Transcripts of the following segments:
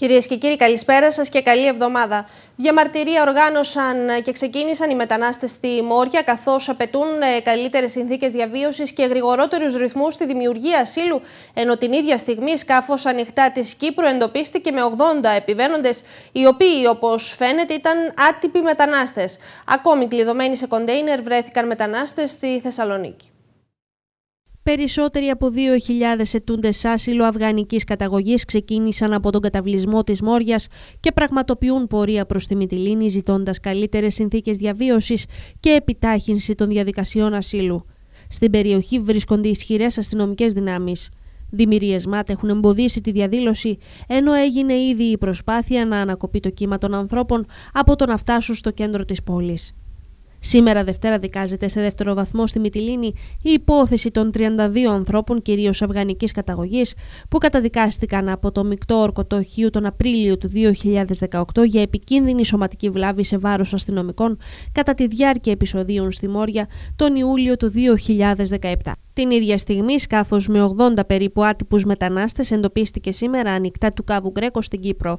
Κυρίες και κύριοι, καλησπέρα σας και καλή εβδομάδα. Διαμαρτυρία οργάνωσαν και ξεκίνησαν οι μετανάστες στη Μόρια, καθώς απαιτούν ε, καλύτερες συνθήκες διαβίωσης και γρηγορότερους ρυθμούς στη δημιουργία ασύλου, ενώ την ίδια στιγμή σκάφος ανοιχτά της Κύπρου εντοπίστηκε με 80 επιβαίνοντες, οι οποίοι, όπως φαίνεται, ήταν άτυποι μετανάστες. Ακόμη κλειδωμένοι σε κοντέινερ βρέθηκαν μετανάστες στη Θεσσαλονίκη. Περισσότεροι από 2.000 ετούντες άσυλο αφγανική καταγωγής ξεκίνησαν από τον καταβλισμό της Μόριας και πραγματοποιούν πορεία προς τη Μιτιλίνη ζητώντας καλύτερες συνθήκες διαβίωσης και επιτάχυνση των διαδικασιών ασύλου. Στην περιοχή βρίσκονται ισχυρές αστυνομικές δυνάμεις. Δημιουργίες ΜΑΤ έχουν εμποδίσει τη διαδήλωση, ενώ έγινε ήδη η προσπάθεια να ανακοπεί το κύμα των ανθρώπων από το να φτάσουν στο κέντρο της πόλης. Σήμερα Δευτέρα δικάζεται σε δεύτερο βαθμό στη Μιτιλίνη η υπόθεση των 32 ανθρώπων, κυρίως αυγανικής καταγωγής, που καταδικάστηκαν από το μεικτό ορκοτοχείο τον Απρίλιο του 2018 για επικίνδυνη σωματική βλάβη σε βάρος αστυνομικών κατά τη διάρκεια επεισοδίων στη Μόρια τον Ιούλιο του 2017. Την ίδια στιγμή, σκάφος με 80 περίπου άτυπους μετανάστες εντοπίστηκε σήμερα ανοιχτά του Κάβου Γκρέκο στην Κύπρο.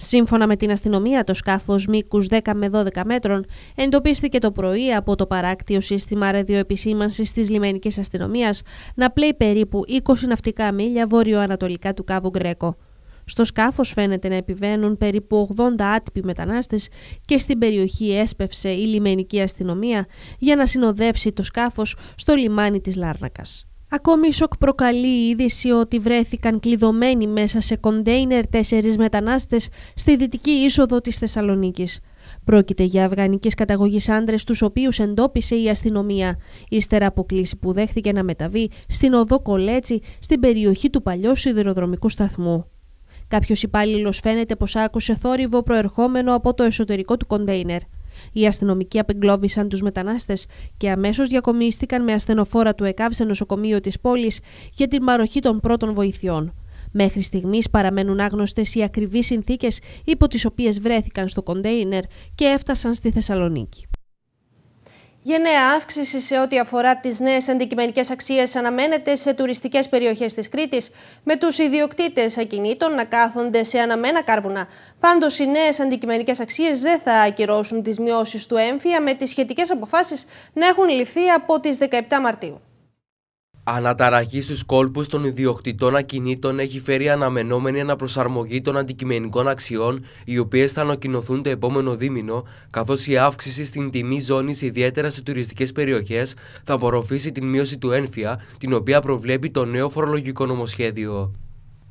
Σύμφωνα με την αστυνομία, το σκάφος μήκους 10 με 12 μέτρων εντοπίστηκε το πρωί από το παράκτιο σύστημα ραδιοεπισήμανσης της λιμενικής αστυνομίας να πλέει περίπου 20 ναυτικά βορειοανατολικά του κάβου Γκρέκο. Στο σκάφος φαίνεται να επιβαίνουν περίπου 80 άτυποι μετανάστες και στην περιοχή έσπευσε η λιμενική αστυνομία για να συνοδεύσει το σκάφος στο λιμάνι της Λάρνακας. Ακόμη σοκ προκαλεί η είδηση ότι βρέθηκαν κλειδωμένοι μέσα σε κοντέινερ τέσσερις μετανάστες στη δυτική είσοδο της Θεσσαλονίκης. Πρόκειται για αυγανικής καταγωγής άντρες τους οποίους εντόπισε η αστυνομία, ύστερα από κλίση που δέχθηκε να μεταβεί στην οδό Κολέτσι στην περιοχή του παλιού σιδηροδρομικού σταθμού. Κάποιος υπάλληλος φαίνεται πως άκουσε θόρυβο προερχόμενο από το εσωτερικό του κοντέινερ. Οι αστυνομικοί απεγκλώβησαν τους μετανάστες και αμέσως διακομίστηκαν με ασθενοφόρα του ΕΚΑΒ σε νοσοκομείο της πόλης για την παροχή των πρώτων βοηθειών. Μέχρι στιγμής παραμένουν άγνωστες οι ακριβείς συνθήκες υπό τις οποίες βρέθηκαν στο κοντέινερ και έφτασαν στη Θεσσαλονίκη. Γενναία αύξηση σε ό,τι αφορά τις νέες αντικειμενικές αξίες αναμένεται σε τουριστικές περιοχές της Κρήτης, με τους ιδιοκτήτες ακινήτων να κάθονται σε αναμένα κάρβουνα. Πάντως, οι νέες αντικειμενικές αξίες δεν θα ακυρώσουν τις μειώσεις του έμφυα, με τις σχετικές αποφάσεις να έχουν ληφθεί από τις 17 Μαρτίου. Αναταραχή στους κόλπους των ιδιοκτητών ακινήτων έχει φέρει αναμενόμενη αναπροσαρμογή των αντικειμενικών αξιών, οι οποίες θα ανακοινωθούν το επόμενο δίμηνο, καθώς η αύξηση στην τιμή ζώνης ιδιαίτερα σε τουριστικές περιοχές θα απορροφήσει την μείωση του ένφια, την οποία προβλέπει το νέο φορολογικό νομοσχέδιο.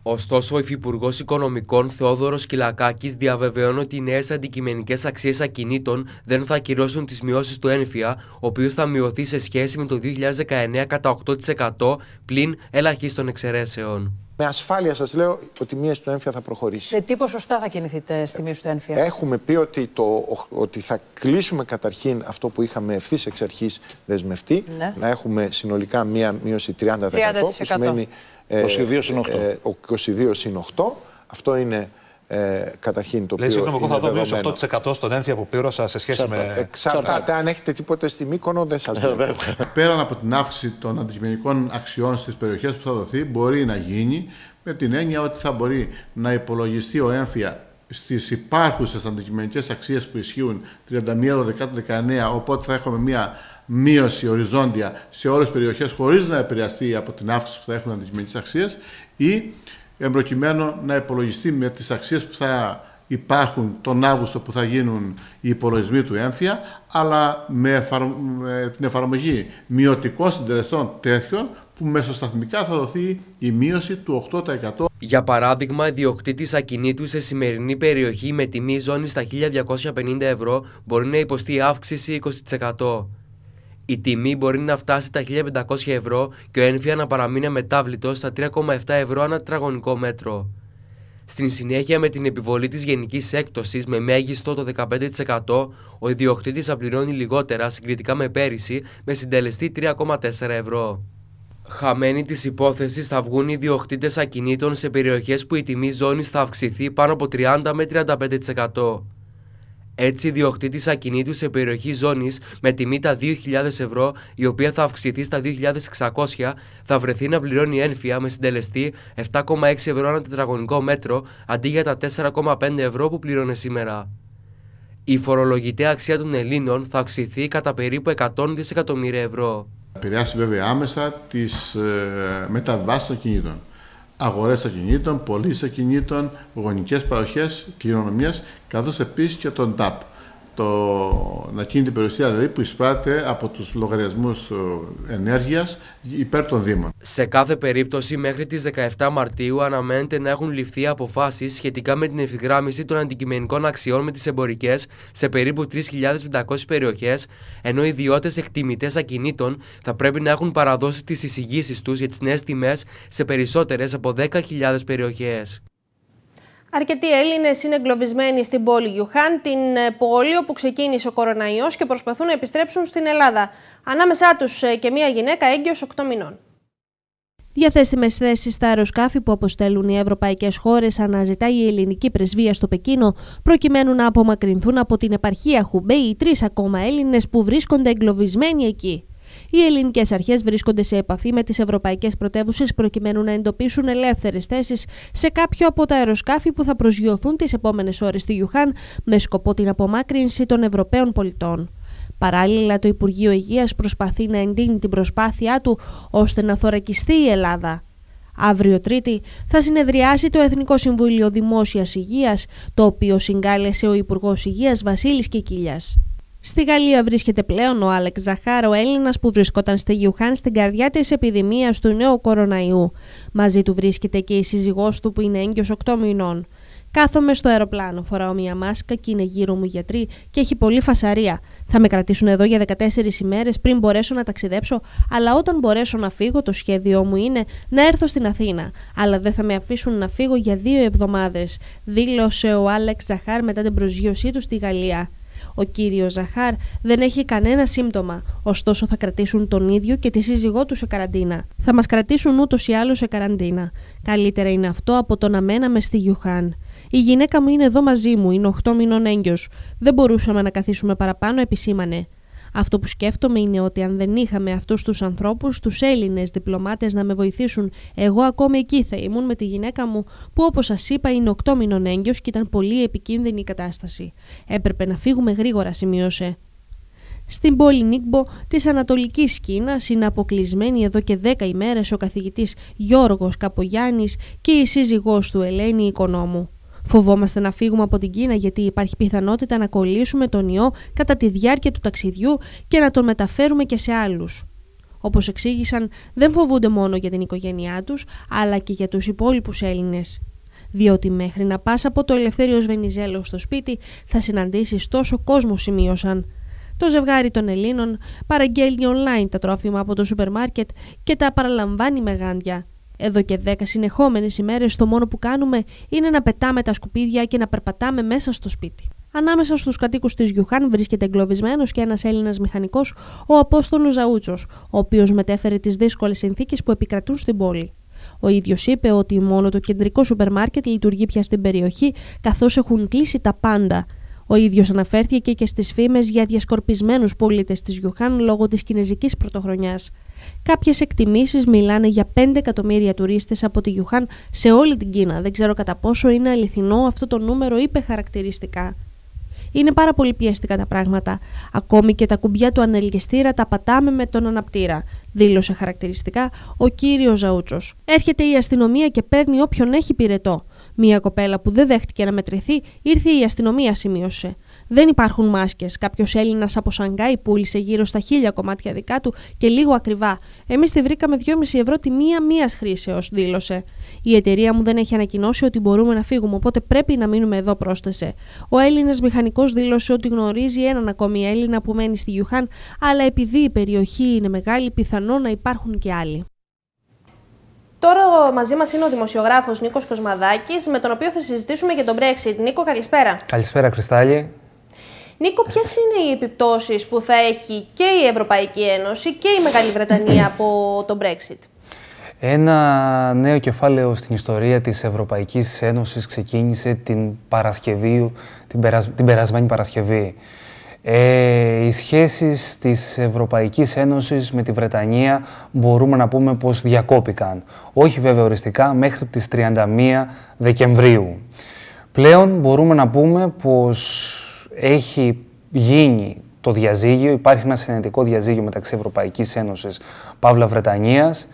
Ωστόσο, ο Υφυπουργός Οικονομικών Θεόδωρος Κυλακάκης διαβεβαιώνει ότι οι νέες αντικειμενικές αξίες ακινήτων δεν θα ακυρώσουν τις μειώσεις του ένφια, ο οποίος θα μειωθεί σε σχέση με το 2019 κατά 8% πλην ελαχίστων εξαιρέσεων με ασφάλεια σας λέω ότι η μείωση του ένφια θα προχωρήσει. Σε τι ποσοστά θα κινηθείτε στη μείωση του ένφια. Έχουμε πει ότι, το, ότι θα κλείσουμε καταρχήν αυτό που είχαμε ευθύς εξ αρχής δεσμευτεί. Ναι. Να έχουμε συνολικά μία μείωση 30%. 30%. Που σημαίνει, 22 ε, συν 8. 22 ε, συν 8. Αυτό είναι ε, καταρχήν το Λέει, συγγνώμη, εγώ θα δω μείωση 8% στον ένθια που πλήρωσα σε σχέση με. Εξαρτάται αν έχετε τίποτε στη Μύκονο, δεν σας ε, λέω. Πέραν από την αύξηση των αντικειμενικών αξιών στις περιοχές που θα δοθεί, μπορεί να γίνει με την έννοια ότι θα μπορεί να υπολογιστεί ο έμφυα στις υπάρχουσες αντικειμενικές αξίες που ισχύουν 31, 12, 19, οπότε θα έχουμε μια μείωση οριζόντια σε όλες τις περιοχές χωρίς να επηρεαστεί από την αύξηση που θα έχουν αντικειμενικές αξίες ή εμπροκειμένου να υπολογιστεί με τις αξίες που θα υπάρχουν τον Αύγουστο που θα γίνουν οι υπολογισμοί του έμφυα, αλλά με, την εφαρμογή μειωτικών συντελεστών τέτοιων που μεσοσταθμικά θα δοθεί η μείωση του 8%. Για παράδειγμα, διοκτήτη ακινήτου σε σημερινή περιοχή με τιμή ζώνη στα 1250 ευρώ μπορεί να υποστεί αύξηση 20% η τιμή μπορεί να φτάσει τα 1500 ευρώ και ο ένφια να παραμείνει μετάβλητο στα 3,7 ευρώ ανά τετραγωνικό μέτρο. Στην συνέχεια με την επιβολή της γενικής έκπτωσης με μέγιστο το 15% ο ιδιοκτήτης θα πληρώνει λιγότερα συγκριτικά με πέρυσι με συντελεστή 3,4 ευρώ. Χαμένοι της υπόθεσης θα βγουν οι ιδιοκτήτες ακινήτων σε περιοχές που η τιμή ζώνης θα αυξηθεί πάνω από 30 με 35%. Έτσι, διοκτήτης ακινήτου σε περιοχή ζώνης με τιμή τα 2.000 ευρώ, η οποία θα αυξηθεί στα 2.600, θα βρεθεί να πληρώνει ένφια με συντελεστή 7,6 ευρώ ένα τετραγωνικό μέτρο αντί για τα 4,5 ευρώ που πλήρωνε σήμερα. Η φορολογητέα αξία των Ελλήνων θα αυξηθεί κατά περίπου 100 δισεκατομμύρια ευρώ. Επηρεάσει βέβαια άμεσα τις ε, μεταβάση των κινήτων αγορές ακινήτων, πωλήσει ακινήτων, γονικές παροχές, κληρονομίας, καθώς επίσης και τον ΤΑΠ το, να κίνητη περιουσία δηλαδή που εισπράττεται από τους λογαριασμούς ε, ενέργειας υπέρ των Δήμων. Σε κάθε περίπτωση μέχρι τις 17 Μαρτίου αναμένεται να έχουν ληφθεί αποφάσεις σχετικά με την ευθυγράμμιση των αντικειμενικών αξιών με τις εμπορικές σε περίπου 3.500 περιοχές, ενώ οι ιδιώτες εκτιμητές ακινήτων θα πρέπει να έχουν παραδώσει τις εισηγήσεις τους για τις νέες τιμές σε περισσότερες από 10.000 περιοχές. Αρκετοί Έλληνες είναι εγκλωβισμένοι στην πόλη Γιουχάν, την ε, πόλη όπου ξεκίνησε ο κοροναϊός και προσπαθούν να επιστρέψουν στην Ελλάδα. Ανάμεσά τους ε, και μία γυναίκα έγκυος 8 μηνών. Διαθέσιμες θέσεις στα αεροσκάφη που αποστέλουν οι ευρωπαϊκές χώρες αναζητά η ελληνική πρεσβεία στο Πεκίνο, προκειμένου να απομακρυνθούν από την επαρχία Χουμπέι οι τρεις ακόμα Έλληνες που βρίσκονται εγκλωβισμένοι εκεί. Οι ελληνικές αρχές βρίσκονται σε επαφή με τις ευρωπαϊκές πρωτεύουσες προκειμένου να εντοπίσουν ελεύθερες θέσεις σε κάποιο από τα αεροσκάφη που θα προσγειωθούν τις επόμενες ώρες στη Γιουχάν με σκοπό την απομάκρυνση των Ευρωπαίων πολιτών. Παράλληλα, το Υπουργείο Υγείας προσπαθεί να εντείνει την προσπάθειά του ώστε να θωρακιστεί η Ελλάδα. Αύριο Τρίτη θα συνεδριάσει το Εθνικό Συμβούλιο Δημόσιας Υγείας, το οποίο συγκάλεσε ο Υπουργός Υγείας Βασίλης Κικίλιας. Στη Γαλλία βρίσκεται πλέον ο Άλεξ Ζαχάρ, ο Έλληνας που βρισκόταν στη Γιουχάν στην καρδιά της επιδημίας του νέου κοροναϊού. Μαζί του βρίσκεται και η σύζυγός του που είναι έγκυος 8 μηνών. Κάθομαι στο αεροπλάνο, φοράω μία μάσκα και είναι γύρω μου γιατροί και έχει πολλή φασαρία. Θα με κρατήσουν εδώ για 14 ημέρες πριν μπορέσω να ταξιδέψω, αλλά όταν μπορέσω να φύγω, το σχέδιό μου είναι να έρθω στην Αθήνα. Αλλά δεν θα με αφήσουν να φύγω για δύο εβδομάδες, δήλωσε ο Άλεξ Ζαχάρ μετά την προσγείωσή του στη Γαλλία. Ο κύριος Ζαχάρ δεν έχει κανένα σύμπτωμα, ωστόσο θα κρατήσουν τον ίδιο και τη σύζυγό του σε καραντίνα. Θα μας κρατήσουν ούτως ή άλλως σε καραντίνα. Καλύτερα είναι αυτό από το να μέναμε στη Γιουχάν. Η γυναίκα μου είναι εδώ μαζί μου, είναι 8 μηνών έγκυος. Δεν μπορούσαμε να καθίσουμε παραπάνω, επισήμανε. Αυτό που σκέφτομαι είναι ότι αν δεν είχαμε αυτούς τους ανθρώπους, τους Έλληνες διπλωμάτες να με βοηθήσουν, εγώ ακόμη εκεί θα ήμουν με τη γυναίκα μου, που όπως σας είπα είναι οκτώ μηνών έγκυος και ήταν πολύ επικίνδυνη η κατάσταση. Έπρεπε να φύγουμε γρήγορα, σημείωσε. Στην πόλη Νίκμπο της Ανατολικής Κίνας είναι αποκλεισμένοι εδώ και δέκα ημέρες ο καθηγητής Γιώργος Καπογιάννης και η σύζυγός του Ελένη Οικονόμου. Φοβόμαστε να φύγουμε από την Κίνα γιατί υπάρχει πιθανότητα να κολλήσουμε τον ιό κατά τη διάρκεια του ταξιδιού και να τον μεταφέρουμε και σε άλλους. Όπως εξήγησαν, δεν φοβούνται μόνο για την οικογένειά τους, αλλά και για τους υπόλοιπους Έλληνες. Διότι μέχρι να πας από το Ελευθέριος Βενιζέλο στο σπίτι θα συναντήσεις τόσο κόσμο σημείωσαν. Το ζευγάρι των Ελλήνων παραγγέλνει online τα τρόφιμα από το σούπερ μάρκετ και τα παραλαμβάνει με γάντια. Εδώ και δέκα συνεχόμενες ημέρες το μόνο που κάνουμε είναι να πετάμε τα σκουπίδια και να περπατάμε μέσα στο σπίτι. Ανάμεσα στους κατοίκους της Γιουχάν βρίσκεται εγκλωβισμένος και ένας Έλληνας μηχανικός, ο Απόστολος Ζαούτσος, ο οποίος μετέφερε τις δύσκολες συνθήκες που επικρατούν στην πόλη. Ο ίδιος είπε ότι μόνο το κεντρικό σούπερ μάρκετ λειτουργεί πια στην περιοχή, καθώς έχουν κλείσει τα πάντα ο ίδιος αναφέρθηκε και στις φήμες για διασκορπισμένους πολίτες της Γιουχάν λόγω της κινέζικης πρωτοχρονιάς. Κάποιες εκτιμήσεις μιλάνε για 5 εκατομμύρια τουρίστες από τη Γιουχάν σε όλη την Κίνα. Δεν ξέρω κατά πόσο είναι αληθινό αυτό το νούμερο, είπε χαρακτηριστικά. Είναι πάρα πολύ πιέστικα τα πράγματα. Ακόμη και τα κουμπιά του ανελγεστήρα τα πατάμε με τον αναπτήρα, δήλωσε χαρακτηριστικά ο κύριος Ζαούτσος. Έρχεται η αστυνομία και παίρνει όποιον έχει πυρετό. Μία κοπέλα που δεν δέχτηκε να μετρηθεί ήρθε η αστυνομία, σημείωσε. Δεν υπάρχουν μάσκες. Κάποιος Έλληνας από Σανγκάη πούλησε γύρω στα χίλια κομμάτια δικά του και λίγο ακριβά. Εμείς τη βρήκαμε 2,5 ευρώ τη μία-μία χρήσεως, δήλωσε. Η εταιρεία μου δεν έχει ανακοινώσει ότι μπορούμε να φύγουμε, οπότε πρέπει να μείνουμε εδώ, πρόσθεσε. Ο Έλληνας μηχανικός δήλωσε ότι γνωρίζει έναν ακόμη Έλληνα που μένει στη Γιουχάν, αλλά επειδή η περιοχή είναι μεγάλη, πιθανό να υπάρχουν και άλλοι. Τώρα μαζί μας είναι ο δημοσιογράφος Νίκος Κοσμαδάκης, με τον οποίο θα συζητήσουμε για τον Brexit. Νίκο, καλησπέρα. Καλησπέρα, Κρυστάλλι. Νίκο, ποιες είναι οι επιπτώσεις που θα έχει και η Ευρωπαϊκή Ένωση και η Μεγάλη Βρετανία από τον Brexit. Ένα νέο κεφάλαιο στην ιστορία της Ευρωπαϊκής Ένωσης ξεκίνησε την, Παρασκευή, την, την περασμένη Παρασκευή. Ε, οι σχέσεις της Ευρωπαϊκής Ένωσης με τη Βρετανία μπορούμε να πούμε πως διακόπηκαν. Όχι βέβαια οριστικά μέχρι τις 31 Δεκεμβρίου. Πλέον μπορούμε να πούμε πως έχει γίνει το διαζύγιο, υπάρχει ένα συνετικό διαζύγιο μεταξύ Ευρωπαϊκής Ένωσης Παύλα Βρετανίας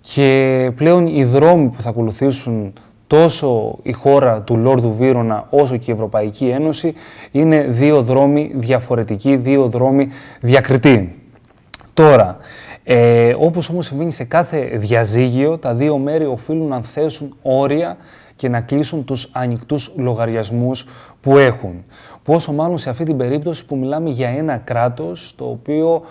και πλέον οι δρόμοι που θα ακολουθήσουν τόσο η χώρα του Λόρδου Βίρονα, όσο και η Ευρωπαϊκή Ένωση είναι δύο δρόμοι διαφορετικοί, δύο δρόμοι διακριτοί. Τώρα, ε, όπως όμως συμβαίνει σε κάθε διαζύγιο, τα δύο μέρη οφείλουν να θέσουν όρια και να κλείσουν τους ανοιχτούς λογαριασμούς που έχουν. Πόσο μάλλον σε αυτή την περίπτωση που μιλάμε για ένα κράτος το οποίο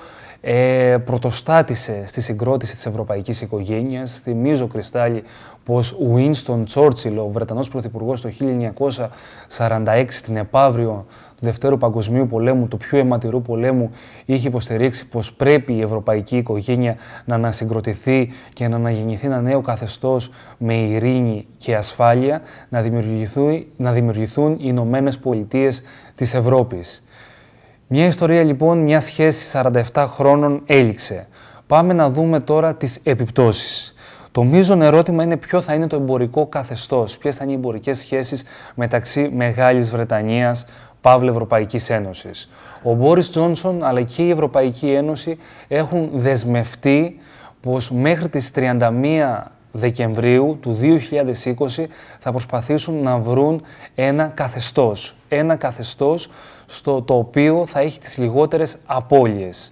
ε, πρωτοστάτησε στη συγκρότηση της ευρωπαϊκής οικογένειας. Θυμίζω, Κρυστάλλι, πως Ούινστον Τσόρτσιλο, ο Βρετανός Πρωθυπουργός το 1946 στην επαύριο του Δευτέρου Παγκοσμίου Πολέμου, του πιο αιματηρού πολέμου, είχε υποστηρίξει πως πρέπει η ευρωπαϊκή οικογένεια να ανασυγκροτηθεί και να αναγεννηθεί ένα νέο καθεστώς με ειρήνη και ασφάλεια, να δημιουργηθούν, να δημιουργηθούν οι Ηνωμένες Πολιτείες της Ευρώπης. Μια ιστορία λοιπόν, μια σχέση 47 χρόνων έληξε. Πάμε να δούμε τώρα τις επιπτώσεις. Το μείζον ερώτημα είναι ποιο θα είναι το εμπορικό καθεστώς, ποιες θα είναι οι εμπορικές σχέσεις μεταξύ Μεγάλης Βρετανίας, Παύλη Ευρωπαϊκής Ένωσης. Ο Μπόρις Τζόνσον αλλά και η Ευρωπαϊκή Ένωση έχουν δεσμευτεί πως μέχρι τις 31 Δεκεμβρίου του 2020 θα προσπαθήσουν να βρουν ένα καθεστώς. Ένα καθεστώς στο το οποίο θα έχει τις λιγότερες απώλειες.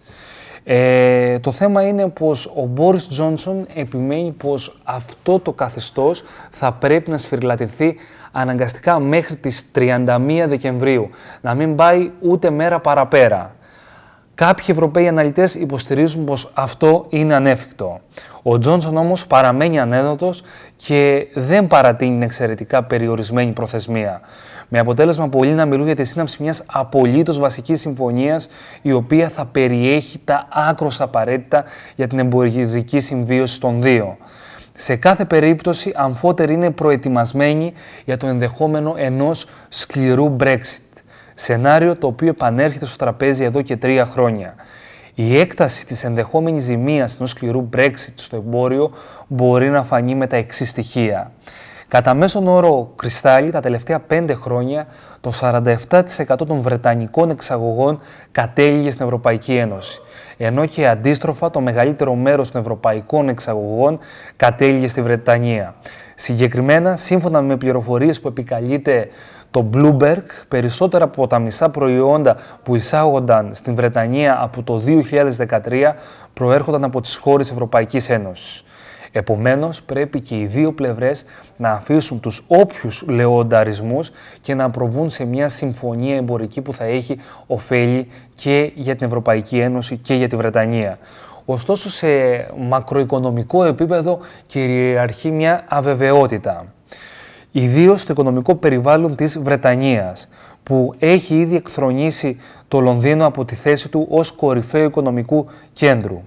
Ε, το θέμα είναι πως ο Μπόρις Τζόνσον επιμένει πως αυτό το καθεστώς θα πρέπει να σφυριλατηθεί αναγκαστικά μέχρι τις 31 Δεκεμβρίου, να μην πάει ούτε μέρα παραπέρα. Κάποιοι Ευρωπαίοι αναλυτές υποστηρίζουν πως αυτό είναι ανέφικτο. Ο Τζόνσον όμως παραμένει ανέδοτος και δεν παρατείνει εξαιρετικά περιορισμένη προθεσμία. Με αποτέλεσμα, πολύ να μιλούν για τη σύναψη μιας απολύτως βασικής συμφωνίας, η οποία θα περιέχει τα άκρος απαραίτητα για την εμπορική συμβίωση των δύο. Σε κάθε περίπτωση, αμφότεροι είναι προετοιμασμένοι για το ενδεχόμενο ενός σκληρού Brexit. Σενάριο το οποίο επανέρχεται στο τραπέζι εδώ και τρία χρόνια. Η έκταση της ενδεχόμενης ζημίας ενός σκληρού Brexit στο εμπόριο μπορεί να φανεί με τα εξής στοιχεία. Κατά μέσον όρο κρυστάλλι τα τελευταία 5 χρόνια το 47% των Βρετανικών εξαγωγών κατέληγε στην Ευρωπαϊκή Ένωση. Ενώ και αντίστροφα το μεγαλύτερο μέρος των ευρωπαϊκών εξαγωγών κατέληγε στη Βρετανία. Συγκεκριμένα, σύμφωνα με πληροφορίες που επικαλείται το Bloomberg, περισσότερα από τα μισά προϊόντα που εισάγονταν στην Βρετανία από το 2013 προέρχονταν από τις χώρες Ευρωπαϊκής Ένωσης. Επομένως, πρέπει και οι δύο πλευρές να αφήσουν τους όποιους λεονταρισμούς και να προβούν σε μια συμφωνία εμπορική που θα έχει ωφέλη και για την Ευρωπαϊκή Ένωση και για τη Βρετανία. Ωστόσο, σε μακροοικονομικό επίπεδο κυριαρχεί μια αβεβαιότητα. Ιδίως στο οικονομικό περιβάλλον της Βρετανίας, που έχει ήδη εκθρονήσει το Λονδίνο από τη θέση του ως κορυφαίο οικονομικού κέντρου.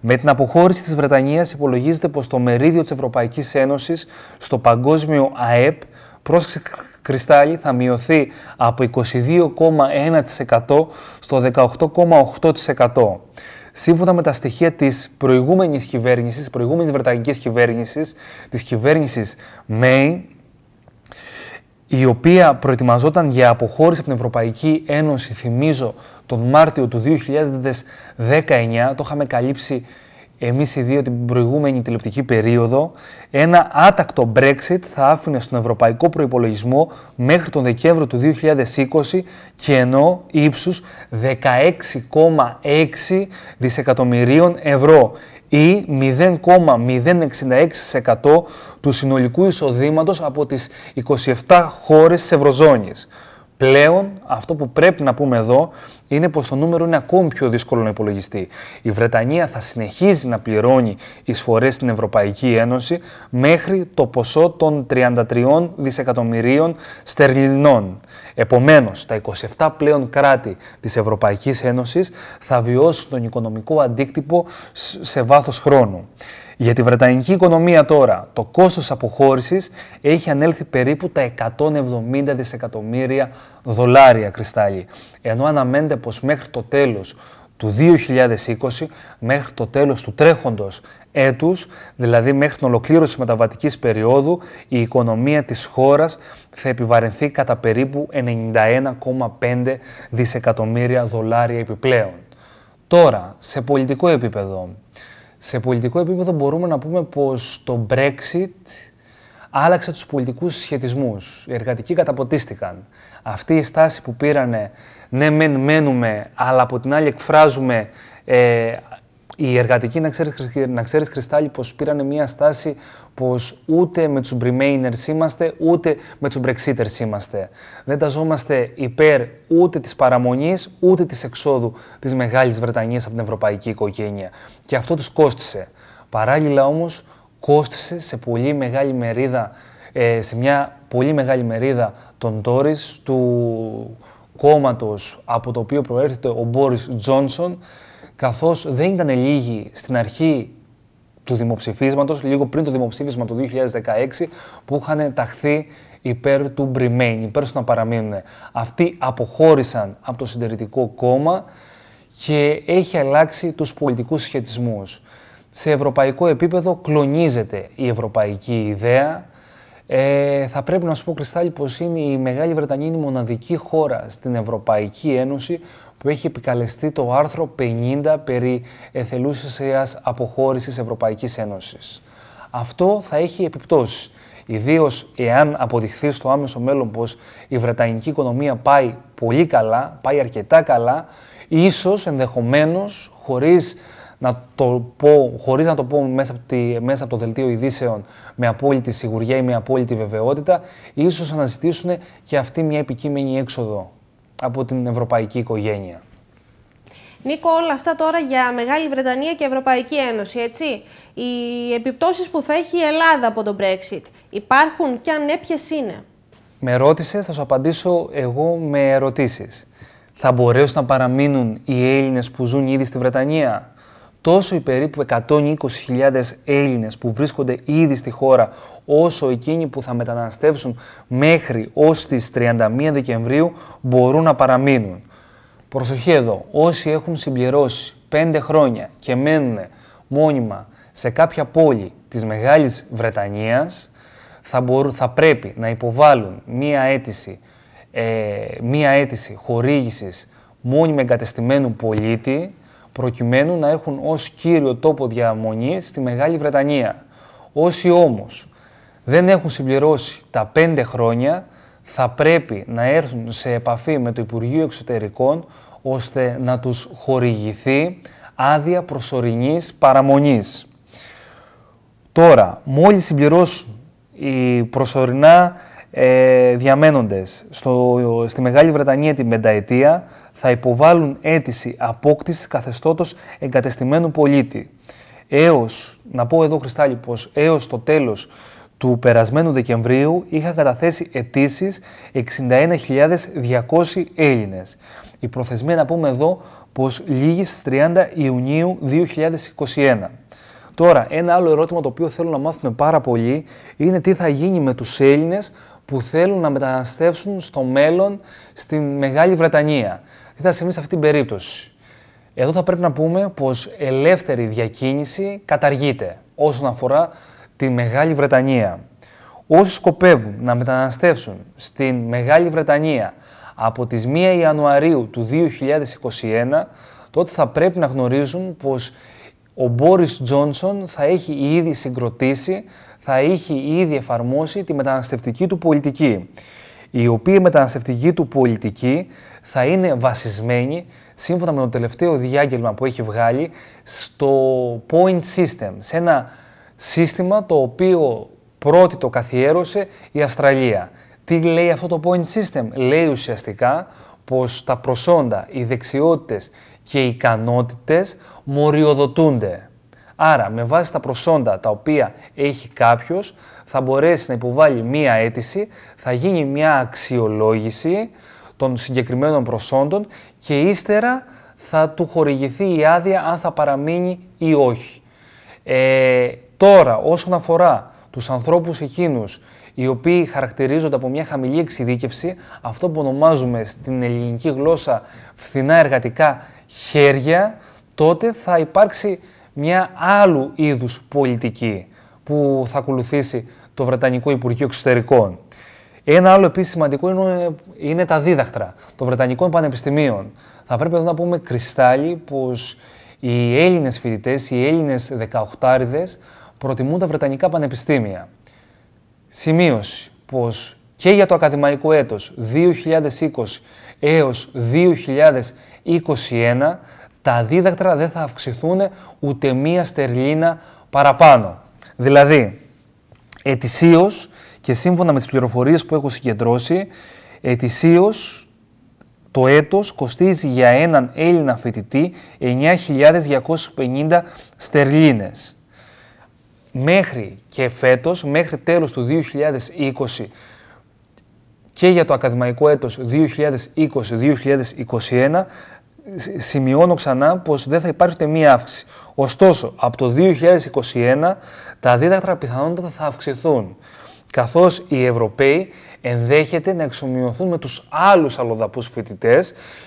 Με την αποχώρηση της Βρετανίας υπολογίζεται πως το μερίδιο της Ευρωπαϊκής Ένωσης στο παγκόσμιο ΑΕΠ πρόσεξε κρυστάλλι θα μειωθεί από 22,1% στο 18,8%. Σύμφωνα με τα στοιχεία της προηγούμενης κυβέρνησης, της προηγούμενης Βρετανικής κυβέρνησης, της κυβέρνησης May, η οποία προετοιμαζόταν για αποχώρηση από την Ευρωπαϊκή Ένωση, θυμίζω, τον Μάρτιο του 2019. Το είχαμε καλύψει εμείς οι δύο την προηγούμενη τηλεοπτική περίοδο. Ένα άτακτο Brexit θα άφηνε στον ευρωπαϊκό προϋπολογισμό μέχρι τον Δεκέμβριο του 2020 και ενώ ύψους 16,6 δισεκατομμυρίων ευρώ ή 0,066% του συνολικού εισοδήματος από τις 27 χώρες της Ευρωζώνης. Πλέον, αυτό που πρέπει να πούμε εδώ είναι πως το νούμερο είναι ακόμη πιο δύσκολο να υπολογιστεί. Η Βρετανία θα συνεχίζει να πληρώνει εισφορές στην Ευρωπαϊκή Ένωση μέχρι το ποσό των 33 δισεκατομμυρίων στερλινών. Επομένως, τα 27 πλέον κράτη της Ευρωπαϊκής Ένωσης θα βιώσουν τον οικονομικό αντίκτυπο σε βάθος χρόνου. Για τη Βρετανική οικονομία τώρα, το κόστος αποχώρησης έχει ανέλθει περίπου τα 170 δισεκατομμύρια δολάρια κρυστάλλι, ενώ αναμένεται πως μέχρι το τέλος του 2020 μέχρι το τέλος του τρέχοντος έτους, δηλαδή μέχρι την ολοκλήρωση μεταβατικής περίοδου, η οικονομία της χώρας θα επιβαρυνθεί κατά περίπου 91,5 δισεκατομμύρια δολάρια επιπλέον. Τώρα, σε πολιτικό επίπεδο, σε πολιτικό επίπεδο μπορούμε να πούμε πως το Brexit άλλαξε τους πολιτικούς σχετισμούς. Οι εργατικοί καταποτίστηκαν. Αυτή η στάση που πήρανε, ναι μεν μένουμε, αλλά από την άλλη εκφράζουμε ε, οι εργατικοί, να ξέρεις, να ξέρεις Κρυστάλλι, πως πήραν μια στάση πως ούτε με τους Remainers είμαστε, ούτε με τους Brexiters είμαστε. Δεν ταζόμαστε υπέρ ούτε της παραμονής, ούτε της εξόδου της Μεγάλης Βρετανίας από την ευρωπαϊκή οικογένεια. Και αυτό τους κόστισε. Παράλληλα όμως, κόστισε σε πολύ μεγάλη μερίδα, ε, σε μια πολύ μεγάλη μερίδα των Tories, του κόμματος από το οποίο προέρχεται ο Μπόρις Τζόνσον, καθώς δεν ήταν λίγοι στην αρχή του δημοψηφίσματος, λίγο πριν το δημοψήφισμα του 2016, που είχαν ταχθεί υπέρ του Remain, υπέρ του να παραμείνουν. Αυτοί αποχώρησαν από το συντηρητικό κόμμα και έχει αλλάξει τους πολιτικούς σχετισμούς. Σε ευρωπαϊκό επίπεδο κλονίζεται η ευρωπαϊκή ιδέα. Ε, θα πρέπει να σου πω, Κρυστάλλι, πως είναι η Μεγάλη Βρετανία η μοναδική χώρα στην Ευρωπαϊκή Ένωση που έχει επικαλεστεί το άρθρο 50 περί εθελούσιας αποχώρησης Ευρωπαϊκής Ένωσης. Αυτό θα έχει επιπτώσεις, ιδίως εάν αποδειχθεί στο άμεσο μέλλον πως η Βρετανική οικονομία πάει πολύ καλά, πάει αρκετά καλά, ίσως ενδεχομένως χωρίς να το πω, χωρίς να το πω μέσα από, μέσα το δελτίο ειδήσεων με απόλυτη σιγουριά ή με απόλυτη βεβαιότητα, ίσως αναζητήσουν και αυτή μια επικείμενη έξοδο από την ευρωπαϊκή οικογένεια. Νίκο, όλα αυτά τώρα για Μεγάλη Βρετανία και Ευρωπαϊκή Ένωση, έτσι. Οι επιπτώσεις που θα έχει η Ελλάδα από τον Brexit υπάρχουν και αν ναι, είναι. Με ρώτησες, θα σου απαντήσω εγώ με ερωτήσεις. Θα μπορέσουν να παραμείνουν οι Έλληνες που ζουν ήδη στη Βρετανία τόσο οι περίπου 120.000 Έλληνες που βρίσκονται ήδη στη χώρα όσο εκείνοι που θα μεταναστεύσουν μέχρι ως τις 31 Δεκεμβρίου μπορούν να παραμείνουν. Προσοχή εδώ, όσοι έχουν συμπληρώσει 5 χρόνια και μένουν μόνιμα σε κάποια πόλη της Μεγάλης Βρετανίας θα, θα πρέπει να υποβάλουν μία αίτηση, ε, μία αίτηση χορήγησης εγκατεστημένου πολίτη προκειμένου να έχουν ως κύριο τόπο διαμονή στη Μεγάλη Βρετανία. Όσοι όμως δεν έχουν συμπληρώσει τα πέντε χρόνια θα πρέπει να έρθουν σε επαφή με το Υπουργείο Εξωτερικών ώστε να τους χορηγηθεί άδεια προσωρινής παραμονής. Τώρα, μόλις συμπληρώσουν οι προσωρινά ε, διαμένοντες στο, στη Μεγάλη Βρετανία την πενταετία, θα υποβάλουν αίτηση απόκτησης καθεστώτος εγκατεστημένου πολίτη. Έως να πω εδώ Χρυστάλλι πως. έως το τέλος του περασμένου Δεκεμβρίου είχα καταθέσει αιτήσεις 61.200 Έλληνες. Η προθεσμία να πούμε εδώ πως λήγει στις 30 Ιουνίου 2021. Τώρα, ένα άλλο ερώτημα το οποίο θέλω να μάθουμε πάρα πολύ είναι τι θα γίνει με τους Έλληνες που θέλουν να μεταναστεύσουν στο μέλλον στη Μεγάλη Βρετανία θα συμβεί σε αυτή την περίπτωση. Εδώ θα πρέπει να πούμε πως ελεύθερη διακίνηση καταργείται όσον αφορά τη Μεγάλη Βρετανία. Όσοι σκοπεύουν να μεταναστεύσουν στην Μεγάλη Βρετανία από τις 1 Ιανουαρίου του 2021, τότε θα πρέπει να γνωρίζουν πως ο Μπόρις Τζόνσον θα έχει ήδη συγκροτήσει, θα έχει ήδη εφαρμόσει τη μεταναστευτική του πολιτική η οποία μεταναστευτική του πολιτική θα είναι βασισμένη, σύμφωνα με το τελευταίο διάγγελμα που έχει βγάλει, στο point system, σε ένα σύστημα το οποίο πρώτη το καθιέρωσε η Αυστραλία. Τι λέει αυτό το point system, λέει ουσιαστικά πως τα προσόντα, οι δεξιότητες και οι ικανότητες μοριοδοτούνται. Άρα, με βάση τα προσόντα τα οποία έχει κάποιος, θα μπορέσει να υποβάλει μία αίτηση, θα γίνει μία αξιολόγηση των συγκεκριμένων προσόντων και ύστερα θα του χορηγηθεί η άδεια αν θα παραμείνει ή όχι. Ε, τώρα, όσον αφορά τους ανθρώπους εκείνους οι οποίοι χαρακτηρίζονται από μια χαμηλή εξειδίκευση, αυτό που ονομάζουμε στην ελληνική γλώσσα φθηνά εργατικά χέρια, τότε θα υπάρξει μια άλλου είδους πολιτική που θα ακολουθήσει το Βρετανικό Υπουργείο Εξωτερικών. Ένα άλλο επίσης σημαντικό είναι, τα δίδακτρα των Βρετανικών Πανεπιστημίων. Θα πρέπει εδώ να πούμε κρυστάλλι πως οι Έλληνες φοιτητές, οι Έλληνες προτιμούν τα Βρετανικά Πανεπιστήμια. Σημείωση πως και για το ακαδημαϊκό έτος 2020 έως 2021 τα δίδακτρα δεν θα αυξηθούν ούτε μία στερλίνα παραπάνω. Δηλαδή, Ετησίως, και σύμφωνα με τις πληροφορίες που έχω συγκεντρώσει, Ετησίως το έτος κοστίζει για έναν Έλληνα φοιτητή 9.250 στερλίνες. Μέχρι και φέτος, μέχρι τέλος του 2020 και για το ακαδημαϊκό έτος 2020-2021, σημειώνω ξανά πως δεν θα υπάρχει ούτε μία αύξηση. Ωστόσο, από το 2021 τα δίδακτρα πιθανότατα θα αυξηθούν, καθώς οι Ευρωπαίοι ενδέχεται να εξομοιωθούν με τους άλλους αλλοδαπούς φοιτητές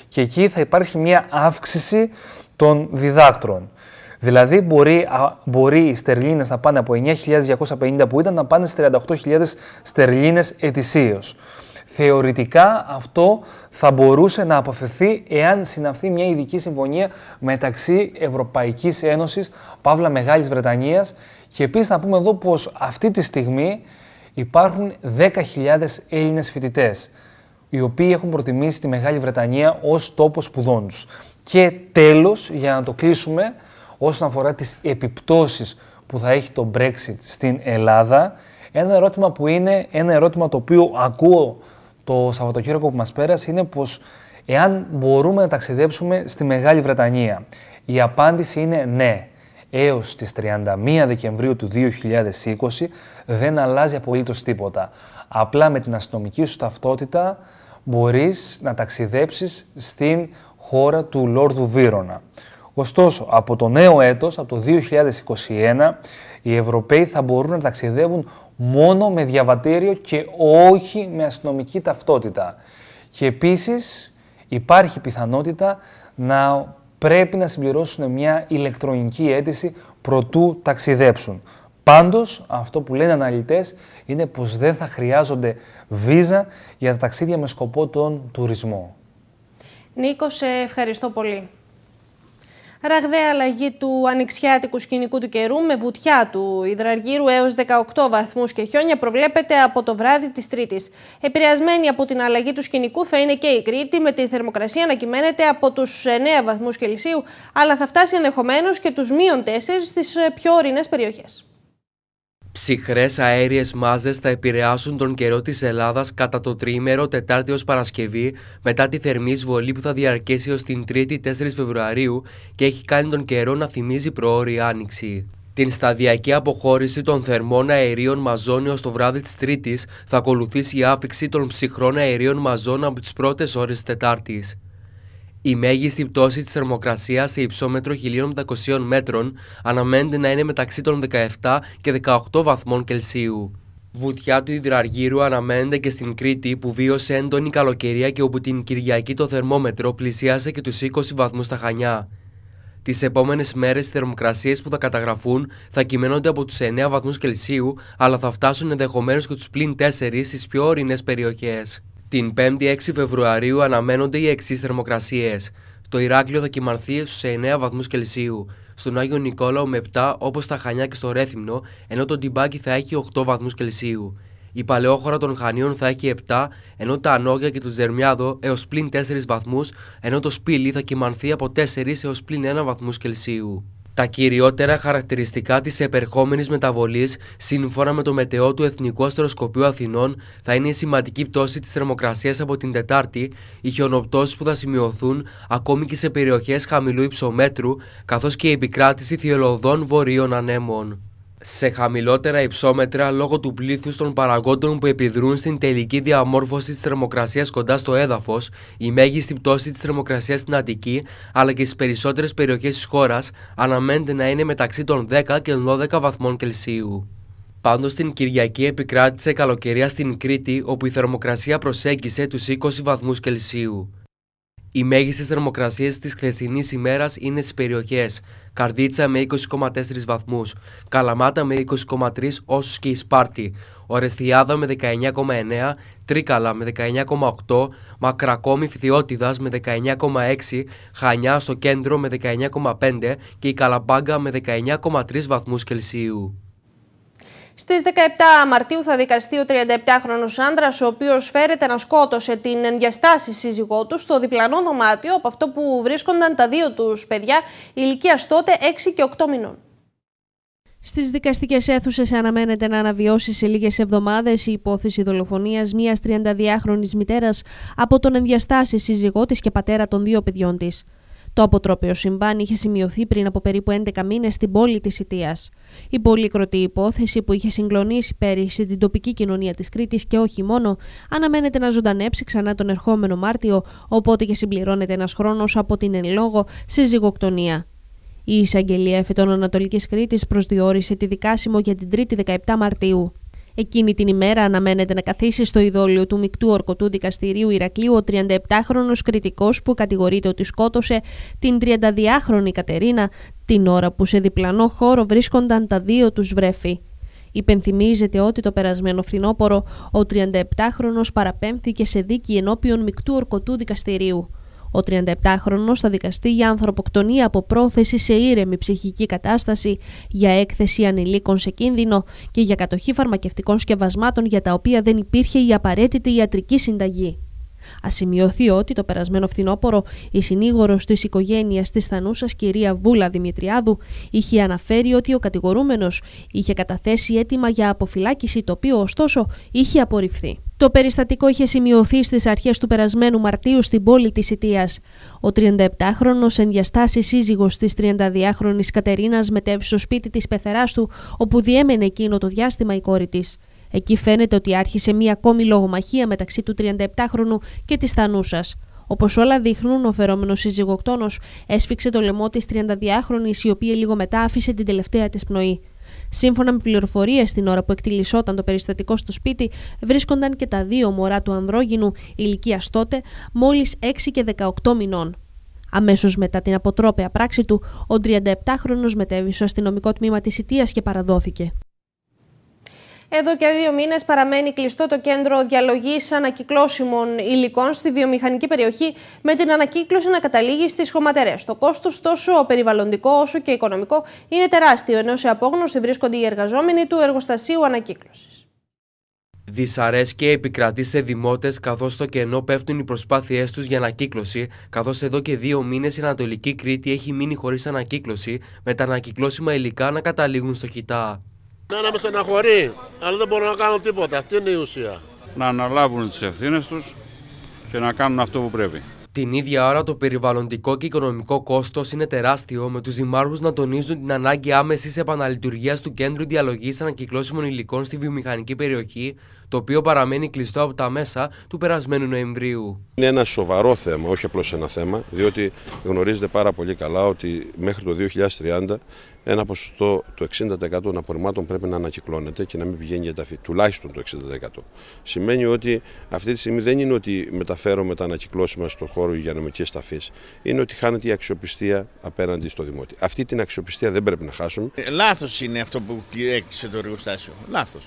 και εκεί θα υπάρχει μία αύξηση των διδάκτρων. Δηλαδή μπορεί, μπορεί οι στερλίνες να πάνε από 9.250 που ήταν να πάνε στις 38.000 στερλίνες ετησίως. Θεωρητικά αυτό θα μπορούσε να αποφευθεί εάν συναυθεί μια ειδική συμφωνία μεταξύ Ευρωπαϊκής Ένωσης, Παύλα Μεγάλης Βρετανίας και επίσης να πούμε εδώ πως αυτή τη στιγμή υπάρχουν 10.000 Έλληνες φοιτητές οι οποίοι έχουν προτιμήσει τη Μεγάλη Βρετανία ως τόπος σπουδών τους. Και τέλος, για να το κλείσουμε, όσον αφορά τις επιπτώσεις που θα έχει το Brexit στην Ελλάδα, ένα ερώτημα που είναι ένα ερώτημα το οποίο ακούω το Σαββατοκύριακο που μας πέρασε είναι πως εάν μπορούμε να ταξιδέψουμε στη Μεγάλη Βρετανία. Η απάντηση είναι ναι. Έως τις 31 Δεκεμβρίου του 2020 δεν αλλάζει απολύτως τίποτα. Απλά με την αστυνομική σου ταυτότητα μπορείς να ταξιδέψεις στην χώρα του Λόρδου Βίρονα. Ωστόσο, από το νέο έτος, από το 2021, οι Ευρωπαίοι θα μπορούν να ταξιδεύουν μόνο με διαβατήριο και όχι με αστυνομική ταυτότητα. Και επίσης υπάρχει πιθανότητα να πρέπει να συμπληρώσουν μια ηλεκτρονική αίτηση προτού ταξιδέψουν. Πάντως, αυτό που λένε αναλυτές είναι πως δεν θα χρειάζονται βίζα για τα ταξίδια με σκοπό τον τουρισμό. Νίκος, σε ευχαριστώ πολύ. Ραγδαία αλλαγή του ανοιξιάτικου σκηνικού του καιρού με βουτιά του υδραργύρου έως 18 βαθμούς και χιόνια προβλέπεται από το βράδυ της Τρίτης. Επηρεασμένη από την αλλαγή του σκηνικού θα είναι και η Κρήτη με τη θερμοκρασία να κυμαίνεται από τους 9 βαθμούς Κελσίου αλλά θα φτάσει ενδεχομένως και τους μείον 4 στις ε, πιο ορεινές περιοχές. Ψυχρές αέριες μάζες θα επηρεάσουν τον καιρό της Ελλάδας κατά το τριήμερο Τετάρτη ως Παρασκευή, μετά τη θερμή εισβολή που θα διαρκέσει ως την 3η 4 Φεβρουαρίου και έχει κάνει τον καιρό να θυμίζει προώρη άνοιξη. Την σταδιακή αποχώρηση των θερμών αερίων μαζών έως το βράδυ της Τρίτης θα ακολουθήσει η άφηξη των ψυχρών αερίων μαζών ως τις πρώτες ώρες της Τετάρτης. Η μέγιστη πτώση της θερμοκρασίας σε υψόμετρο 1.200 μέτρων αναμένεται να είναι μεταξύ των 17 και 18 βαθμών Κελσίου. Βουτιά του Ιδραργύρου αναμένεται και στην Κρήτη που βίωσε έντονη καλοκαιρία και όπου την Κυριακή το θερμόμετρο πλησίασε και τους 20 βαθμούς στα Χανιά. Τις επόμενες μέρες οι θερμοκρασίες που θα καταγραφούν θα κυμαίνονται από τους 9 βαθμούς Κελσίου αλλά θα φτάσουν ενδεχομένως και τους πλήν 4 στις πιο ορεινές περιοχές. Την 5η 6 Φεβρουαρίου αναμένονται οι εξής θερμοκρασίες. Το Ηράκλειο θα κοιμανθεί στου 9 βαθμούς Κελσίου, στον Άγιο Νικόλαο με 7 όπως στα Χανιά και στο Ρέθυμνο, ενώ το Τιμπάκι θα έχει 8 βαθμούς Κελσίου. Η παλαιόχώρα των Χανίων θα έχει 7, ενώ τα Ανόγια και του Ζερμιάδο έως πλην 4 βαθμούς, ενώ το Σπίλι θα κοιμανθεί από 4 έως πλην 1 βαθμού Κελσίου. Τα κυριότερα χαρακτηριστικά της επερχόμενης μεταβολής, σύμφωνα με το μετεό του Εθνικού Αστεροσκοπείου Αθηνών, θα είναι η σημαντική πτώση της θερμοκρασίας από την Τετάρτη, οι χιονοπτώσεις που θα σημειωθούν ακόμη και σε περιοχές χαμηλού υψομέτρου, καθώς και η επικράτηση θυελωδών βορείων ανέμων σε χαμηλότερα υψόμετρα λόγω του πλήθους των παραγόντων που επιδρούν στην τελική διαμόρφωση της θερμοκρασίας κοντά στο έδαφος, η μέγιστη πτώση της θερμοκρασίας στην Αττική αλλά και στις περισσότερες περιοχές της χώρας αναμένεται να είναι μεταξύ των 10 και 12 βαθμών Κελσίου. Πάντως την Κυριακή επικράτησε καλοκαιρία στην Κρήτη όπου η θερμοκρασία προσέγγισε τους 20 βαθμούς Κελσίου. Οι μέγιστες θερμοκρασίες της χθεσινής ημέρας είναι στις περιοχές Καρδίτσα με 20,4 βαθμούς, Καλαμάτα με 20,3 όσου και η Σπάρτη, Ορεστιάδα με 19,9, Τρίκαλα με 19,8, Μακρακόμη Φθιώτιδας με 19,6, Χανιά στο κέντρο με 19,5 και η Καλαμπάγκα με 19,3 βαθμούς Κελσίου. Στις 17 Μαρτίου θα δικαστεί ο 37χρονο άντρας, ο οποίος φέρεται να σκότωσε την ενδιαστάση σύζυγό του στο διπλανό δωμάτιο από αυτό που βρίσκονταν τα δύο τους παιδιά ηλικίας τότε 6 και 8 μηνών. Στις δικαστικές αίθουσες αναμένεται να αναβιώσει σε λίγες εβδομάδες η υπόθεση δολοφονίας μιας 32χρονη μητέρας από τον ενδιαστάση σύζυγό της και πατέρα των δύο παιδιών της. Το αποτρόπαιο συμβάν είχε σημειωθεί πριν από περίπου 11 μήνες στην πόλη της Ιτίας. Η πολύκροτη υπόθεση που είχε συγκλονίσει πέρυσι την τοπική κοινωνία της Κρήτης και όχι μόνο, αναμένεται να ζωντανέψει ξανά τον ερχόμενο Μάρτιο, οπότε και συμπληρώνεται ένας χρόνος από την εν λόγω συζυγοκτονία. Η εισαγγελία εφετών Ανατολικής Κρήτης προσδιορίσε τη δικάσιμο για την 3η 17 Μαρτίου. Εκείνη την ημέρα αναμένεται να καθίσει στο ειδόλιο του μεικτού ορκωτού δικαστηρίου Ηρακλείου ο 37χρονος κριτικός που κατηγορείται ότι σκότωσε την 32χρονη Κατερίνα την ώρα που σε διπλανό χώρο βρίσκονταν τα δύο τους βρέφη. Υπενθυμίζεται ότι το περασμένο φθινόπωρο ο 37χρονος παραπέμφθηκε σε δίκη ενώπιον μεικτού ορκωτού δικαστηρίου. Ο 37χρονος θα δικαστεί για ανθρωποκτονία από πρόθεση σε ήρεμη ψυχική κατάσταση, για έκθεση ανηλίκων σε κίνδυνο και για κατοχή φαρμακευτικών σκευασμάτων για τα οποία δεν υπήρχε η απαραίτητη ιατρική συνταγή. Α σημειωθεί ότι το περασμένο φθινόπωρο η συνήγορος της οικογένειας της Θανούσας, κυρία Βούλα Δημητριάδου, είχε αναφέρει ότι ο κατηγορούμενος είχε καταθέσει αίτημα για αποφυλάκηση, το οποίο ωστόσο είχε απορριφθεί. Το περιστατικό είχε σημειωθεί στις αρχές του περασμένου Μαρτίου στην πόλη της Ιτίας. Ο 37χρονο ενδιαστάσει σύζυγος της 32χρονη Κατερίνας μετέβη στο σπίτι της πεθεράς του, όπου διέμενε εκείνο το διάστημα η κόρη της. Εκεί φαίνεται ότι άρχισε μία ακόμη λογομαχία μεταξύ του 37χρονου και της Θανούσας. Όπως όλα δείχνουν, ο φερόμενος σύζυγοκτόνος έσφιξε το λαιμό της 32χρονη, η οποία λίγο μετά άφησε την τελευταία της πνοή. Σύμφωνα με πληροφορίες, την ώρα που εκτιλισόταν το περιστατικό στο σπίτι, βρίσκονταν και τα δύο μωρά του ανδρόγινου ηλικίας τότε μόλις 6 και 18 μηνών. Αμέσως μετά την αποτρόπαια πράξη του, ο 37χρονο μετέβη στο αστυνομικό τμήμα της Ιτίας και παραδόθηκε. Εδώ και δύο μήνες παραμένει κλειστό το κέντρο διαλογής ανακυκλώσιμων υλικών στη βιομηχανική περιοχή, με την ανακύκλωση να καταλήγει στις χωματερές. Το κόστος, τόσο περιβαλλοντικό όσο και οικονομικό, είναι τεράστιο, ενώ σε απόγνωση βρίσκονται οι εργαζόμενοι του εργοστασίου ανακύκλωσης. Δυσαρέσκεια επικρατεί σε δημότες, καθώς στο κενό πέφτουν οι προσπάθειές τους για ανακύκλωση, καθώς εδώ και δύο μήνες η Ανατολική Κρήτη έχει μείνει χωρίς ανακύκλωση, με τα ανακυκλώσιμα υλικά να καταλήγουν στο χιτά. Ναι, να με στεναχωρεί, αλλά δεν μπορώ να κάνω τίποτα. Αυτή είναι η ουσία. Να αναλάβουν τις ευθύνες τους και να κάνουν αυτό που πρέπει. Την ίδια ώρα το περιβαλλοντικό και οικονομικό κόστος είναι τεράστιο με τους δημάρχους να τονίζουν την ανάγκη άμεσης επαναλειτουργίας του Κέντρου Διαλογής Ανακυκλώσιμων Υλικών στη βιομηχανική περιοχή, το οποίο παραμένει κλειστό από τα μέσα του περασμένου Νοεμβρίου. Είναι ένα σοβαρό θέμα, όχι απλώς ένα θέμα, διότι γνωρίζετε πάρα πολύ καλά ότι μέχρι το 2030 ένα ποσοστό το 60% των απορριμμάτων πρέπει να ανακυκλώνεται και να μην πηγαίνει για ταφή. Τουλάχιστον το 60%. Σημαίνει ότι αυτή τη στιγμή δεν είναι ότι μεταφέρομαι τα ανακυκλώσιμα στον χώρο υγειονομική ταφή. Είναι ότι χάνεται η αξιοπιστία απέναντι στο Δημότη. Αυτή την αξιοπιστία δεν πρέπει να χάσουμε. Λάθος είναι αυτό που έκλεισε το εργοστάσιο. Λάθο.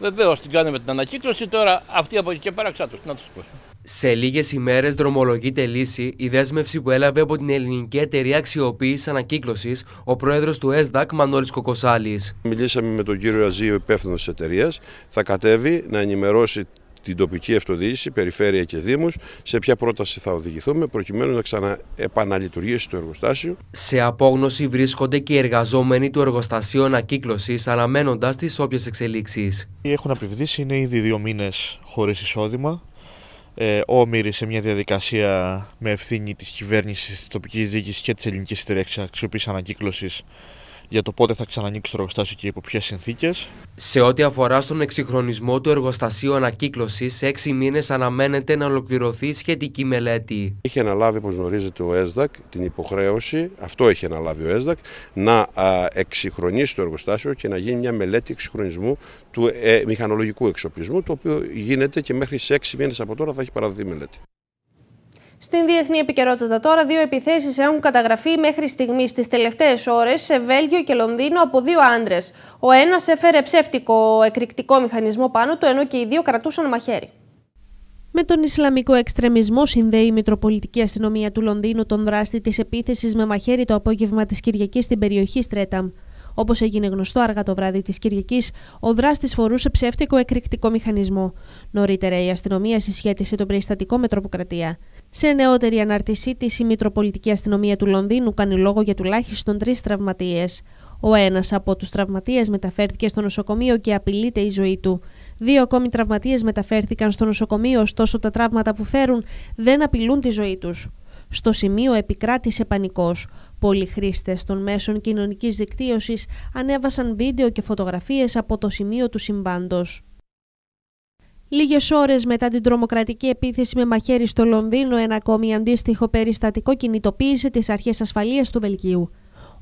Βεβαίως την κάνουμε την ανακύκλωση. Τώρα αυτή από εκεί και πέρα ξάτως. Να τους πω. Σε λίγες ημέρες δρομολογείται λύση η δέσμευση που έλαβε από την ελληνική εταιρεία αξιοποίηση ανακύκλωσης ο πρόεδρος του ΕΣΔΑΚ Μανώλης Κοκοσάλης. Μιλήσαμε με τον κύριο Αζίου, υπεύθυνος της εταιρείας. Θα κατέβει να ενημερώσει την τοπική αυτοδιοίκηση, περιφέρεια και Δήμους, σε ποια πρόταση θα οδηγηθούμε, προκειμένου να ξαναεπαναλειτουργήσει το εργοστάσιο. Σε απόγνωση βρίσκονται και οι εργαζόμενοι του εργοστασίου ανακύκλωσης, αναμένοντας τις όποιες εξελίξεις. Έχουν απειβδίσει, είναι ήδη δύο μήνες χωρίς εισόδημα ε, όμοιροι σε μια διαδικασία με ευθύνη της κυβέρνησης, της τοπικής διοίκησης και της ελληνικής εταιρείας αξιοποίησης ανακύκλωσης για το πότε θα ξανανοίξει το εργοστάσιο και υπό ποιες συνθήκες. Σε ό,τι αφορά στον εξυγχρονισμό του εργοστασίου ανακύκλωσης, σε έξι μήνες αναμένεται να ολοκληρωθεί σχετική μελέτη. Έχει αναλάβει, όπως γνωρίζετε, ο ΕΣΔΑΚ την υποχρέωση, αυτό έχει αναλάβει ο ΕΣΔΑΚ, να εξυγχρονίσει το εργοστάσιο και να γίνει μια μελέτη εξυγχρονισμού του ε, μηχανολογικού εξοπλισμού, το οποίο γίνεται και μέχρι σε έξι μήνες από τώρα θα έχει παραδοθεί μελέτη. Στην διεθνή επικαιρότητα τώρα, δύο επιθέσεις έχουν καταγραφεί μέχρι στιγμής στι τελευταίες ώρες σε Βέλγιο και Λονδίνο από δύο άντρες. Ο ένας έφερε ψεύτικο εκρηκτικό μηχανισμό πάνω του, ενώ και οι δύο κρατούσαν μαχαίρι. Με τον Ισλαμικό εξτρεμισμό συνδέει η Μητροπολιτική Αστυνομία του Λονδίνου τον δράστη της επίθεσης με μαχαίρι το απόγευμα της Κυριακής στην περιοχή Στρέταμ. Όπως έγινε γνωστό αργά το βράδυ της Κυριακής, ο δράστης φορούσε ψεύτικο εκρηκτικό μηχανισμό. Νωρίτερα, η αστυνομία συσχέτισε τον περιστατικό με τροποκρατία. Σε νεότερη αναρτησή της, η Μητροπολιτική Αστυνομία του Λονδίνου κάνει λόγο για τουλάχιστον τρεις τραυματίες. Ο ένας από τους τραυματίες μεταφέρθηκε στο νοσοκομείο και απειλείται η ζωή του. Δύο ακόμη τραυματίες μεταφέρθηκαν στο νοσοκομείο, ωστόσο τα τραύματα που φέρουν δεν απειλούν τη ζωή τους. Στο σημείο επικράτησε πανικός. Πολλοί χρήστε των μέσων κοινωνικής δικτύωσης ανέβασαν βίντεο και φωτογραφίες από το σημείο του συμβάντος. Λίγες ώρες μετά την τρομοκρατική επίθεση με μαχαίρι στο Λονδίνο, ένα ακόμη αντίστοιχο περιστατικό κινητοποίησε τις αρχές ασφαλείας του Βελγίου.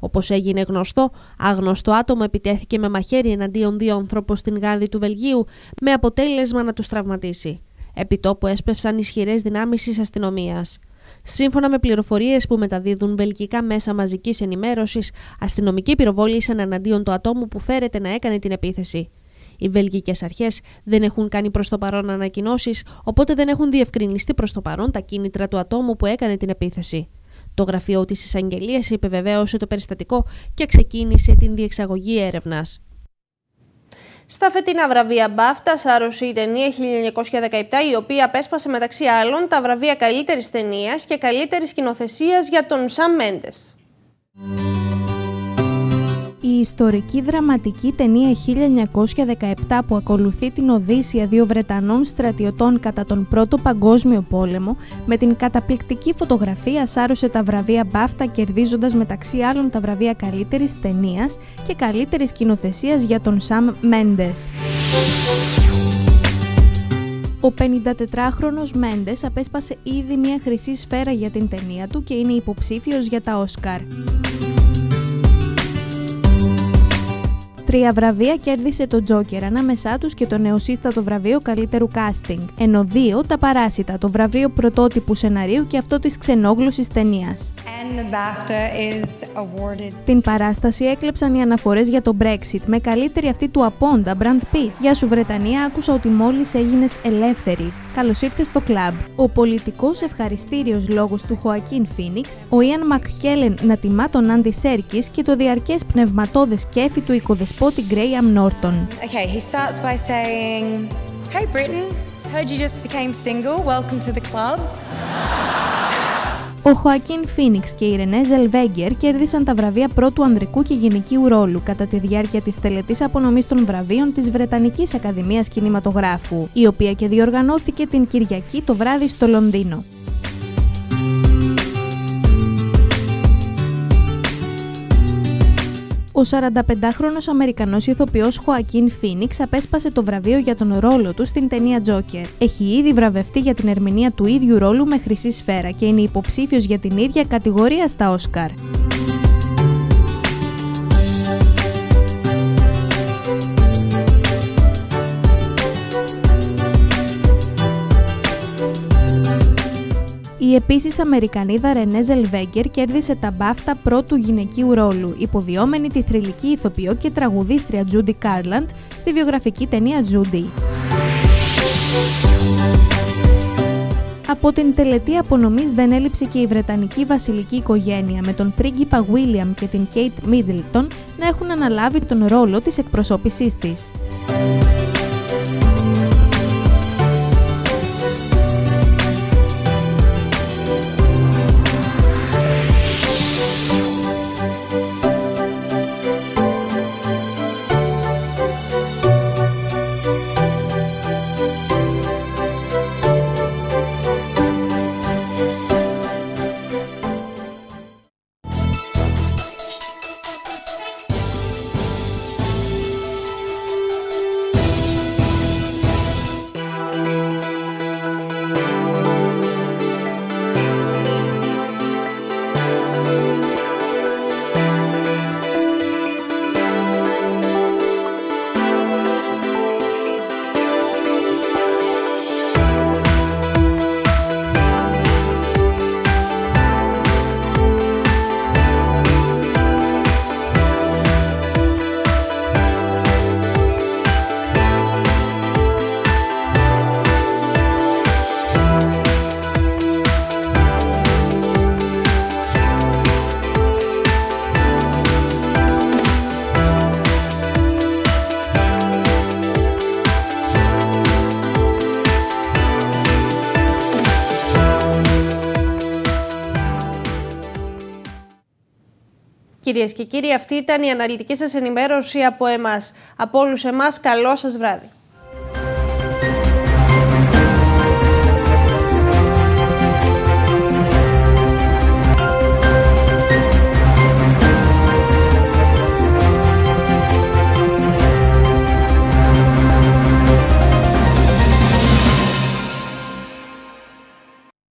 Όπως έγινε γνωστό, άγνωστο άτομο επιτέθηκε με μαχαίρι εναντίον δύο ανθρώπων στην γάδη του Βελγίου, με αποτέλεσμα να τους τραυματίσει. Επιτόπου έσπευσαν ισχυρές δυνάμεις της αστυνομίας. Σύμφωνα με πληροφορίες που μεταδίδουν βελγικά μέσα μαζικής ενημέρωσης, αστυνομικοί πυροβόλησαν εναντίον του ατόμου που φέρεται να έκανε την επίθεση. Οι βελγικές αρχές δεν έχουν κάνει προς το παρόν ανακοινώσεις, οπότε δεν έχουν διευκρινιστεί προς το παρόν τα κίνητρα του ατόμου που έκανε την επίθεση. Το γραφείο της εισαγγελίας επιβεβαίωσε το περιστατικό και ξεκίνησε την διεξαγωγή έρευνας. Στα φετινά βραβεία Μπάφτα, άρρωσε η ταινία 1917, η οποία απέσπασε μεταξύ άλλων τα βραβεία καλύτερης ταινίας και καλύτερης σκηνοθεσίας για τον Σαν Μέντες. Η ιστορική δραματική ταινία 1917 που ακολουθεί την Οδύσσια δύο Βρετανών στρατιωτών κατά τον Πρώτο Παγκόσμιο Πόλεμο με την καταπληκτική φωτογραφία σάρωσε τα βραβεία Μπάφτα κερδίζοντας μεταξύ άλλων τα βραβεία καλύτερης ταινίας και καλύτερης κοινοθεσίας για τον Σαμ Μέντες. Ο 54χρονος Μέντες απέσπασε ήδη μια χρυσή σφαίρα για την ταινία του και είναι υποψήφιος για τα Όσκαρ. Τρία βραβεία κέρδισε το Τζόκερ, ανάμεσά τους και το νεοσύστατο βραβείο καλύτερου casting. Ενώ δύο τα παράσιτα, το βραβείο πρωτότυπου σεναρίου και αυτό της ξενόγλωση ταινίας. Την παράσταση έκλεψαν οι αναφορές για το Brexit, με καλύτερη αυτή του Απόντα, Brand Pitt. Για σου, Βρετανία, άκουσα ότι μόλις έγινες ελεύθερη. Καλώς ήρθες στο κλαμπ. Ο πολιτικός ευχαριστήριος λόγος του Χωακίν Φίνιξ, ο Ιαν Μακκέλεν να τιμά τον Άντι Σέρκης και το διαρκές πνευματόδε κέφι του οικοδεσπότη την Graham Norton. Okay, he starts by saying, Hey Britain, heard you just became single, welcome to the club. Ο Χωακίν Φίνιξ και η Ρενέ Ζελβέγκερ κέρδισαν τα βραβεία πρώτου ανδρικού και γυναικείου ρόλου κατά τη διάρκεια της τελετής απονομής των βραβείων της Βρετανικής Ακαδημίας Κινηματογράφου, η οποία και διοργανώθηκε την Κυριακή το βράδυ στο Λονδίνο. Ο 45χρονος Αμερικανός ηθοποιός Χωακίν Φίνιξ απέσπασε το βραβείο για τον ρόλο του στην ταινία Τζόκερ. Έχει ήδη βραβευτεί για την ερμηνεία του ίδιου ρόλου με χρυσή σφαίρα και είναι υποψήφιος για την ίδια κατηγορία στα Όσκαρ. Η επίσης Αμερικανίδα Ρενέ Ζελβέγκερ κέρδισε τα μπάφτα πρώτου γυναικείου ρόλου, υποδιόμενη τη θρηλυκή ηθοποιό και τραγουδίστρια Τζούντι Κάρλαντ στη βιογραφική ταινία Τζούντι. Από την τελετή απονομής δεν έλειψε και η Βρετανική βασιλική οικογένεια με τον πρίγκιπα Βίλιαμ και την Κέιτ Μίδλτον να έχουν αναλάβει τον ρόλο της εκπροσώπησής της. Κυρίες και κύριοι, αυτή ήταν η αναλυτική σας ενημέρωση από εμάς. Από όλους εμάς, καλό σας βράδυ.